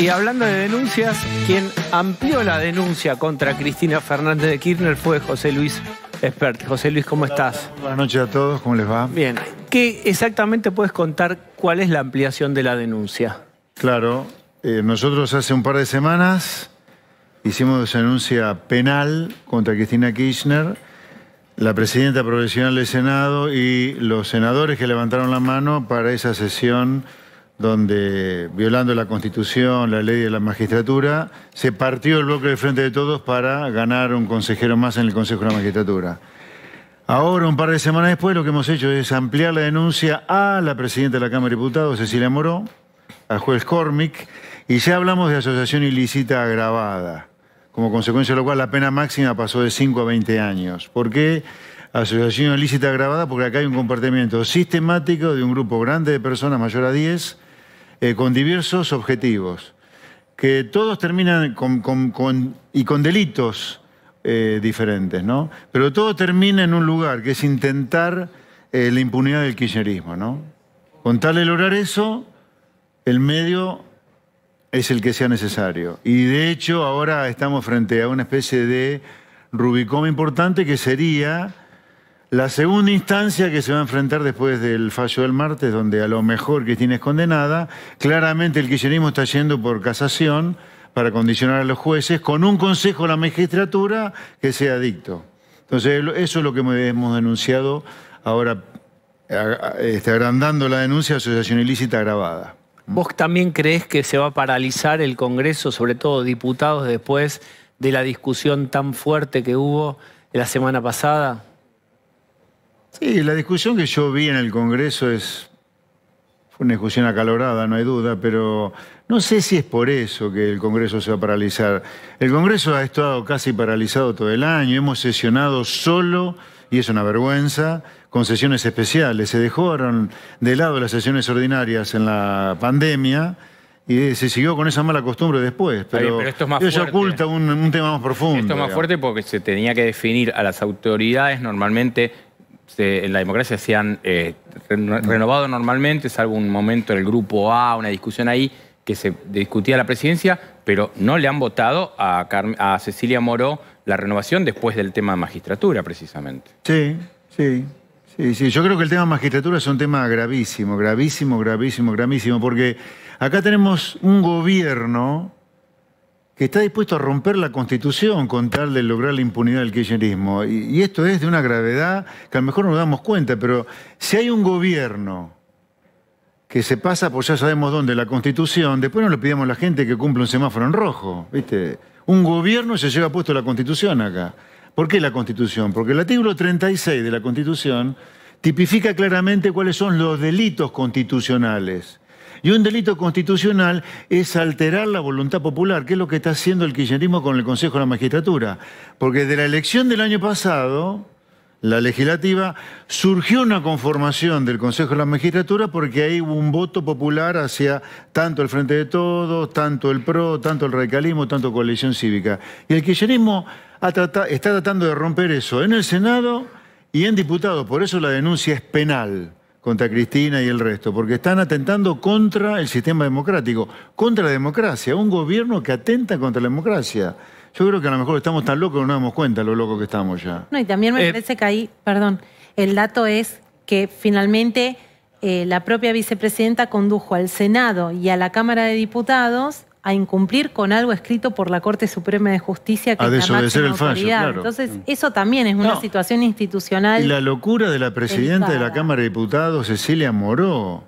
Y hablando de denuncias, quien amplió la denuncia contra Cristina Fernández de Kirchner fue José Luis Espert. José Luis, ¿cómo estás? Buenas noches a todos, ¿cómo les va? Bien. ¿Qué exactamente puedes contar cuál es la ampliación de la denuncia? Claro, eh, nosotros hace un par de semanas hicimos denuncia penal contra Cristina Kirchner, la presidenta provisional del Senado y los senadores que levantaron la mano para esa sesión donde, violando la Constitución, la ley de la magistratura, se partió el bloque de frente de todos para ganar un consejero más en el Consejo de la Magistratura. Ahora, un par de semanas después, lo que hemos hecho es ampliar la denuncia a la presidenta de la Cámara de Diputados, Cecilia Moró, al juez Cormick, y ya hablamos de asociación ilícita agravada, como consecuencia de lo cual la pena máxima pasó de 5 a 20 años. ¿Por qué asociación ilícita agravada? Porque acá hay un comportamiento sistemático de un grupo grande de personas mayor a 10 eh, con diversos objetivos, que todos terminan y con delitos eh, diferentes, ¿no? Pero todo termina en un lugar, que es intentar eh, la impunidad del kirchnerismo, ¿no? Con tal de lograr eso, el medio es el que sea necesario. Y de hecho ahora estamos frente a una especie de Rubicón importante que sería la segunda instancia que se va a enfrentar después del fallo del martes, donde a lo mejor Cristina es condenada, claramente el kirchnerismo está yendo por casación para condicionar a los jueces con un consejo a la magistratura que sea dicto. Entonces, eso es lo que hemos denunciado ahora, este, agrandando la denuncia de asociación ilícita agravada. ¿Vos también crees que se va a paralizar el Congreso, sobre todo diputados, después de la discusión tan fuerte que hubo la semana pasada? la discusión que yo vi en el Congreso es fue una discusión acalorada, no hay duda, pero no sé si es por eso que el Congreso se va a paralizar. El Congreso ha estado casi paralizado todo el año, hemos sesionado solo, y es una vergüenza, con sesiones especiales. Se dejaron de lado las sesiones ordinarias en la pandemia. Y se siguió con esa mala costumbre después. Pero, esto es más eso oculta un, tema más profundo. Esto es más fuerte porque se tenía que definir a las autoridades normalmente en la democracia se han eh, renovado normalmente, salvo un momento en el grupo A, una discusión ahí que se discutía la presidencia, pero no le han votado a, a Cecilia Moró la renovación después del tema de magistratura, precisamente. Sí, sí, sí, sí. Yo creo que el tema de magistratura es un tema gravísimo, gravísimo, gravísimo, gravísimo, porque acá tenemos un gobierno que está dispuesto a romper la Constitución con tal de lograr la impunidad del kirchnerismo. Y, esto es de una gravedad que a lo mejor no nos damos cuenta, pero si hay un gobierno que se pasa por pues ya sabemos dónde, la Constitución, después no le pidamos a la gente que cumpla un semáforo en rojo, ¿viste? Un gobierno se lleva puesto la Constitución acá. ¿Por qué la Constitución? Porque el artículo 36 de la Constitución tipifica claramente cuáles son los delitos constitucionales. Y un delito constitucional es alterar la voluntad popular, que es lo que está haciendo el kirchnerismo con el Consejo de la Magistratura. Porque de la elección del año pasado, la legislativa, surgió una conformación del Consejo de la Magistratura porque ahí hubo un voto popular hacia tanto el Frente de Todos, tanto el PRO, tanto el radicalismo, tanto coalición cívica. Y el kirchnerismo está tratando de romper eso en el Senado y en diputados. Por eso la denuncia es penal contra Cristina y el resto, porque están atentando contra el sistema democrático, contra la democracia, un gobierno que atenta contra la democracia. Yo creo que a lo mejor estamos tan locos que no nos damos cuenta lo locos que estamos ya. No, y también me eh, parece que ahí, perdón, el dato es que finalmente eh, la propia vicepresidenta condujo al Senado y a la Cámara de Diputados a incumplir con algo escrito por la Corte Suprema de Justicia que a es la el fallo, Entonces, eso también es una situación institucional. Y la locura de la presidenta de la Cámara de Diputados, Cecilia Moró,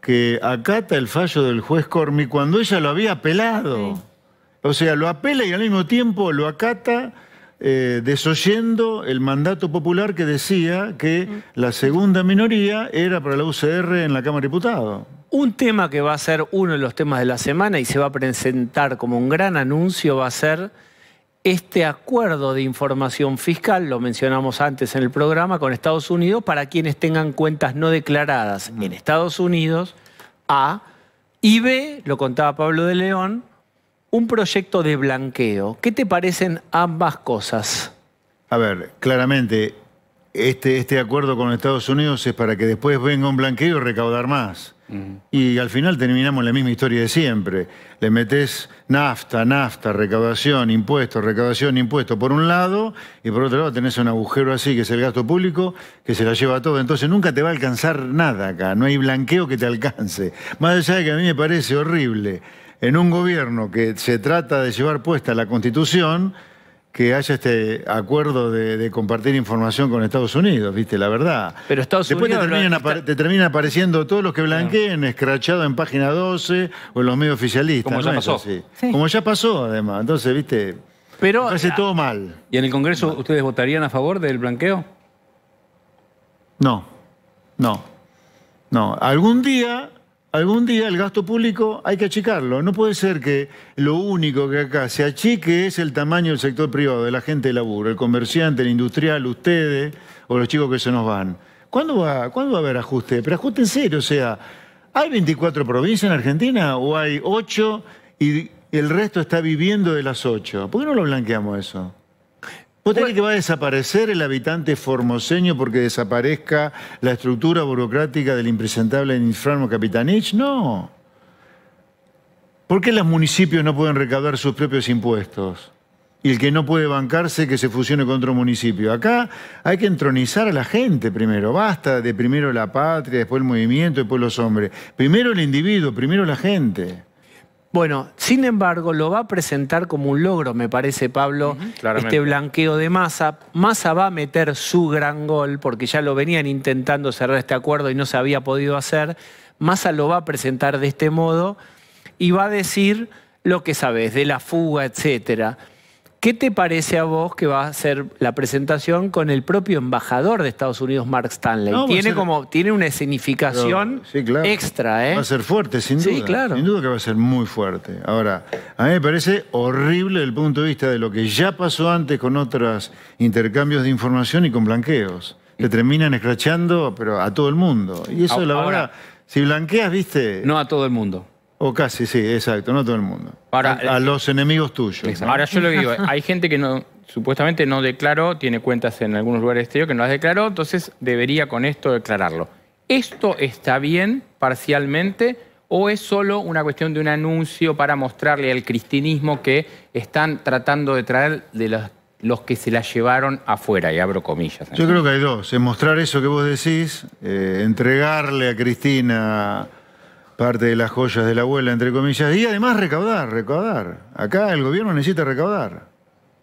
que acata el fallo del juez Cormi cuando ella lo había apelado. O sea, lo apela y al mismo tiempo lo acata eh, desoyendo el mandato popular que decía que mm. la segunda minoría era para la UCR en la Cámara de Diputados. Un tema que va a ser uno de los temas de la semana y se va a presentar como un gran anuncio va a ser este acuerdo de información fiscal, lo mencionamos antes en el programa, con Estados Unidos para quienes tengan cuentas no declaradas en Estados Unidos, A, y B, lo contaba Pablo de León, un proyecto de blanqueo. ¿Qué te parecen ambas cosas? A ver, claramente este, este, acuerdo con Estados Unidos es para que después venga un blanqueo y recaudar más. Y al final terminamos la misma historia de siempre. Le metes nafta, nafta, recaudación, impuesto, recaudación, impuesto, por un lado, y por otro lado tenés un agujero así, que es el gasto público, que se la lleva todo. Entonces nunca te va a alcanzar nada acá, no hay blanqueo que te alcance. Más allá de que a mí me parece horrible, en un gobierno que se trata de llevar puesta la Constitución, que haya este acuerdo de, compartir información con Estados Unidos, viste, la verdad. Pero Estados Unidos... Después te, terminan apareciendo todos los que blanqueen, escrachado en página 12 o en los medios oficialistas. Como ya pasó. Como ya pasó, además. Entonces, viste, Pero, hace todo mal. ¿Y en el Congreso ustedes votarían a favor del blanqueo? No, no, no. Algún día Algún día el gasto público hay que achicarlo. No puede ser que lo único que acá se achique es el tamaño del sector privado, de la gente de laburo, el comerciante, el industrial, ustedes o los chicos que se nos van. ¿Cuándo va, ¿cuándo va a haber ajuste? Pero ajuste en serio, o sea, ¿hay 24 provincias en Argentina o hay 8 y el resto está viviendo de las 8? ¿Por qué no lo blanqueamos eso? ¿Vos tenés que va a desaparecer el habitante formoseño porque desaparezca la estructura burocrática del impresentable Nisfarmo Capitanich? No. ¿Por qué los municipios no pueden recaudar sus propios impuestos? Y el que no puede bancarse que se fusione con otro municipio. Acá hay que entronizar a la gente primero. Basta de primero la patria, después el movimiento, después los hombres. Primero el individuo, primero la gente. Bueno, sin embargo, lo va a presentar como un logro, me parece, Pablo, este blanqueo de Massa. Massa va a meter su gran gol, porque ya lo venían intentando cerrar este acuerdo y no se había podido hacer. Massa lo va a presentar de este modo y va a decir lo que sabes, de la fuga, etcétera. ¿Qué te parece a vos que va a ser la presentación con el propio embajador de Estados Unidos, Mark Stanley? tiene como tiene una significación extra, ¿eh? Va a ser fuerte, sin duda. claro. Sin duda que va a ser muy fuerte. Ahora, a mí me parece horrible el punto de vista de lo que ya pasó antes con otros intercambios de información y con blanqueos. Le terminan escrachando pero a todo el mundo. Y eso, la verdad, si blanqueas, viste... No a todo el mundo. O casi, sí, exacto, no todo el mundo. a, eh, los enemigos tuyos. Ahora yo lo digo, eh, hay gente que no, supuestamente no declaró, tiene cuentas en algunos lugares exterior que no las declaró, entonces debería con esto declararlo. ¿Esto está bien parcialmente o es solo una cuestión de un anuncio para mostrarle al cristinismo que están tratando de traer de los, que se la llevaron afuera? Y abro comillas. Yo creo que hay dos. Es mostrar eso que vos decís, eh, entregarle a Cristina parte de las joyas de la abuela, entre comillas, y además recaudar, recaudar. Acá el gobierno necesita recaudar.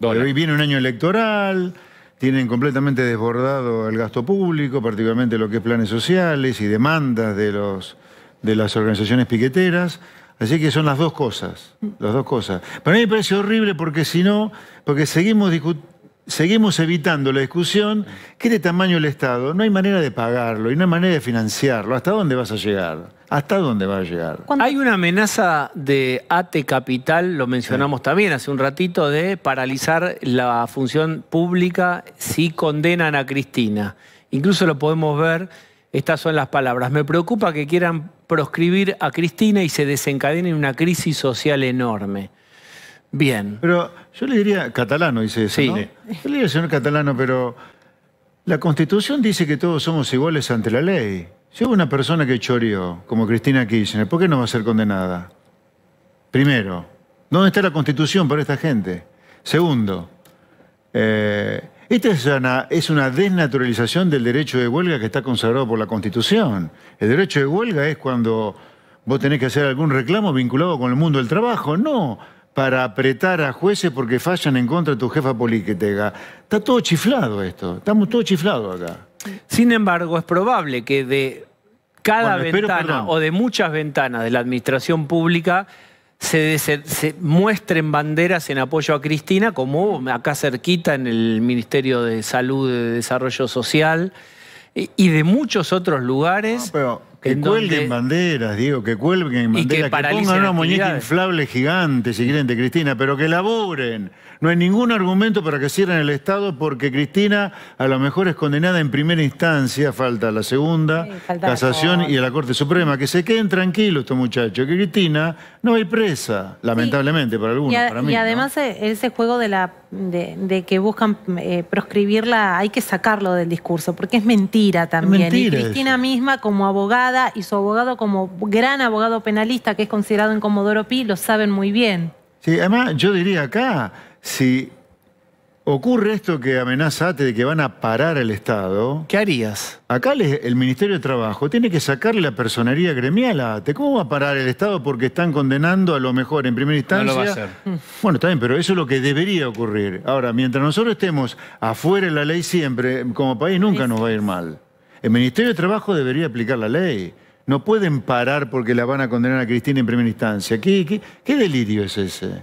Pero Hoy viene un año electoral, tienen completamente desbordado el gasto público, particularmente lo que es planes sociales y demandas de, los, de las organizaciones piqueteras. Así que son las dos cosas, las dos cosas. Para mí me parece horrible porque si no, porque seguimos discutiendo seguimos evitando la discusión ¿Qué de tamaño el Estado, no hay manera de pagarlo y no hay manera de financiarlo. ¿Hasta dónde vas a llegar? ¿Hasta dónde va a llegar? Hay una amenaza de AT Capital, lo mencionamos también hace un ratito, de paralizar la función pública si condenan a Cristina. Incluso lo podemos ver, estas son las palabras. Me preocupa que quieran proscribir a Cristina y se desencadene una crisis social enorme. Bien. Pero yo le diría, catalano dice eso, Yo le diría, señor catalano, pero la Constitución dice que todos somos iguales ante la ley. Si hubo una persona que chorió, como Cristina Kirchner, ¿por qué no va a ser condenada? Primero, ¿dónde está la Constitución para esta gente? Segundo, eh, esta es una, desnaturalización del derecho de huelga que está consagrado por la Constitución. El derecho de huelga es cuando vos tenés que hacer algún reclamo vinculado con el mundo del trabajo. No, para apretar a jueces porque fallan en contra de tu jefa política. Está todo chiflado esto, estamos todos chiflados acá. Sin embargo, es probable que de cada ventana o de muchas ventanas de la administración pública se, muestren banderas en apoyo a Cristina, como acá cerquita en el Ministerio de Salud y de Desarrollo Social y de muchos otros lugares. Que cuelguen banderas, digo, que cuelguen banderas, que, pongan una muñeca inflable gigante, si quieren, de Cristina, pero que aburen. No hay ningún argumento para que cierren el Estado porque Cristina a lo mejor es condenada en primera instancia, falta la segunda, casación y a la Corte Suprema. Que se queden tranquilos estos muchachos, que Cristina no hay presa, lamentablemente para algunos, para mí. Y además eh, ese juego de, la, de, que buscan eh, proscribirla hay que sacarlo del discurso porque es mentira también. y Cristina misma como abogada y su abogado como gran abogado penalista que es considerado en Comodoro Pi lo saben muy bien. Sí, además yo diría acá, si ocurre esto que amenaza ATE de que van a parar el Estado... ¿Qué harías? Acá el Ministerio de Trabajo tiene que sacarle la personería gremial a ATE. ¿Cómo va a parar el Estado porque están condenando a lo mejor en primera instancia? No lo va a hacer. Mm. Bueno, está bien, pero eso es lo que debería ocurrir. Ahora, mientras nosotros estemos afuera de la ley siempre, como país nunca nos va a ir mal. El Ministerio de Trabajo debería aplicar la ley. No pueden parar porque la van a condenar a Cristina en primera instancia. ¿Qué, qué, delirio es ese?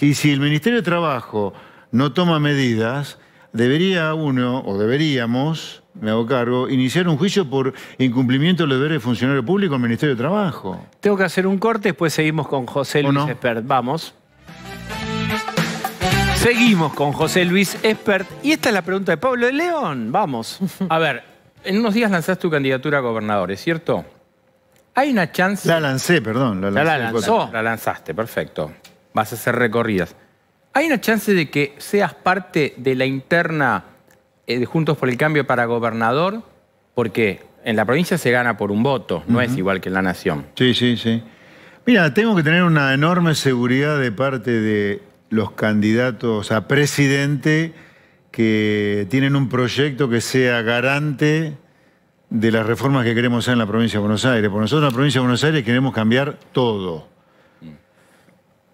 Y si el Ministerio de Trabajo no toma medidas, debería uno, o deberíamos, me hago cargo, iniciar un juicio por incumplimiento de los deberes de funcionario público al Ministerio de Trabajo. Tengo que hacer un corte, después seguimos con José Luis Espert. Vamos. Seguimos con José Luis Espert. Y esta es la pregunta de Pablo de León. Vamos. A ver, en unos días lanzás tu candidatura a gobernador, ¿es cierto? ¿Hay una chance...? La lancé, perdón. La, lanzó. La lanzaste, perfecto. Vas a hacer recorridas. ¿Hay una chance de que seas parte de la interna eh, de Juntos por el Cambio para gobernador? Porque en la provincia se gana por un voto, no es igual que en la nación. Sí, sí, sí. Mira, tengo que tener una enorme seguridad de parte de los candidatos a presidente que tienen un proyecto que sea garante de las reformas que queremos hacer en la provincia de Buenos Aires. Por nosotros en la provincia de Buenos Aires queremos cambiar todo.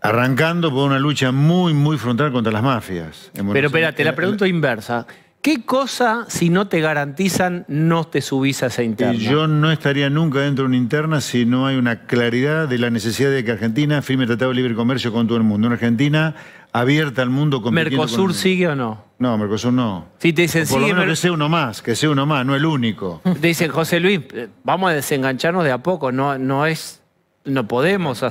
Arrancando por una lucha muy, muy frontal contra las mafias. Pero espérate, la pregunto inversa. ¿Qué cosa, si no te garantizan, no te subís a esa interna? Yo no estaría nunca dentro de una interna si no hay una claridad de la necesidad de que Argentina firme tratado de libre comercio con todo el mundo. Una Argentina abierta al mundo con ¿Mercosur sigue o no? No, Mercosur no. Si te dicen, por lo menos uno más, que sea uno más, no el único. Te dicen, José Luis, eh, vamos a desengancharnos de a poco, no, no es, no podemos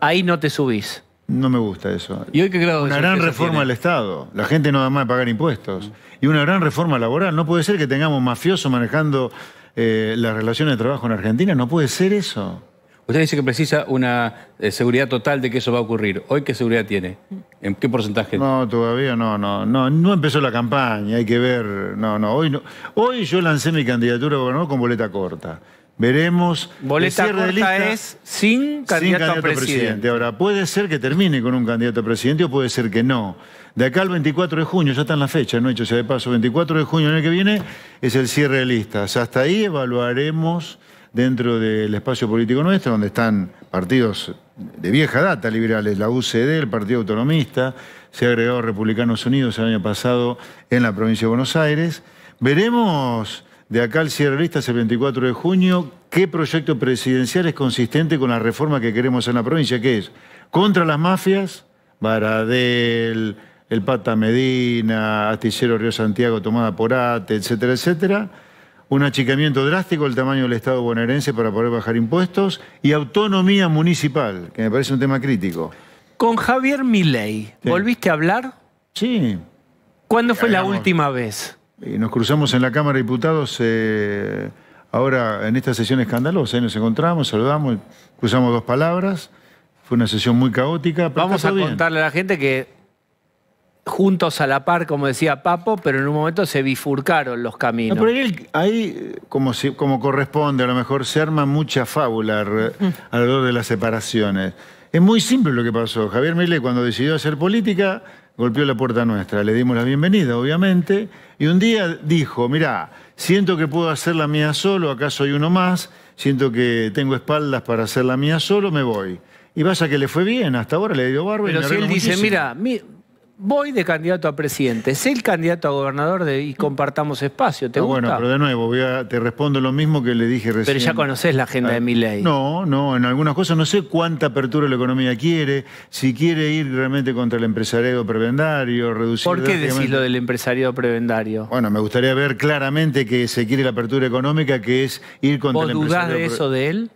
Ahí no te subís. No me gusta eso. ¿Y hoy qué grado Una gran reforma al Estado. La gente no da más de pagar impuestos. Y una gran reforma laboral. No puede ser que tengamos mafiosos manejando eh, las relaciones de trabajo en Argentina. No puede ser eso. Usted dice que precisa una eh, seguridad total de que eso va a ocurrir. ¿Hoy qué seguridad tiene? ¿En qué porcentaje? No, todavía no, no, no. No empezó la campaña, hay que ver. No, no. Hoy, no. hoy yo lancé mi candidatura a con boleta corta. Veremos. Boleta corta de lista, es sin candidato, a presidente. Ahora, puede ser que termine con un candidato a presidente o puede ser que no. De acá al 24 de junio, ya están las fechas, ¿no? Hecho sea de paso, 24 de junio en año que viene es el cierre de listas. Hasta ahí evaluaremos dentro del espacio político nuestro, donde están partidos de vieja data liberales, la UCD, el Partido Autonomista, se ha agregado Republicanos Unidos el año pasado en la provincia de Buenos Aires. Veremos de acá al cierre de listas el 24 de junio, ¿qué proyecto presidencial es consistente con la reforma que queremos en la provincia? ¿Qué es? ¿Contra las mafias? Baradel, el Pata Medina, Astillero Río Santiago tomada por ATE, etcétera, etcétera. Un achicamiento drástico del tamaño del Estado bonaerense para poder bajar impuestos y autonomía municipal, que me parece un tema crítico. Con Javier Milei, ¿volviste a hablar? Sí. ¿Cuándo fue la última vez? Y nos cruzamos en la Cámara de Diputados eh, ahora en esta sesión escandalosa. Ahí nos encontramos, saludamos, cruzamos dos palabras. Fue una sesión muy caótica. Vamos a contarle a la gente que juntos a la par, como decía Papo, pero en un momento se bifurcaron los caminos. ahí, como, como corresponde, a lo mejor se arma mucha fábula alrededor de las separaciones. Es muy simple lo que pasó. Javier Milei cuando decidió hacer política golpeó la puerta nuestra, le dimos la bienvenida, obviamente, y un día dijo, mirá, siento que puedo hacer la mía solo, acaso hay uno más, siento que tengo espaldas para hacer la mía solo, me voy. Y vaya que le fue bien, hasta ahora le dio barba. Pero si él dice, mirá... mira, voy de candidato a presidente, sé el candidato a gobernador y compartamos espacio. ¿Te ah, gusta? Bueno, pero de nuevo, te respondo lo mismo que le dije recién. Pero ya conoces la agenda ah, de mi ley. No, no, en algunas cosas no sé cuánta apertura la economía quiere, si quiere ir realmente contra el empresariado prebendario, reducir... ¿Por qué decís lo del empresariado prebendario? Bueno, me gustaría ver claramente que se quiere la apertura económica, que es ir contra el empresariado... ¿Vos dudás de eso de él?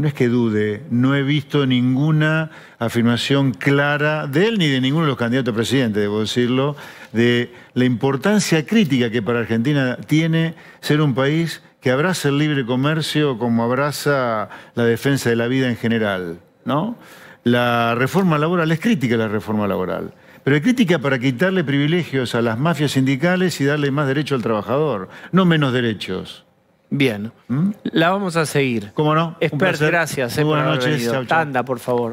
no es que dude, no he visto ninguna afirmación clara de él ni de ninguno de los candidatos a presidente, debo decirlo, de la importancia crítica que para Argentina tiene ser un país que abraza el libre comercio como abraza la defensa de la vida en general, ¿no? La reforma laboral es crítica la reforma laboral, pero es crítica para quitarle privilegios a las mafias sindicales y darle más derecho al trabajador, no menos derechos. Bien. ¿Mm? La vamos a seguir. ¿Cómo no? Expert, gracias. Eh, buenas noches. Tanda, por favor.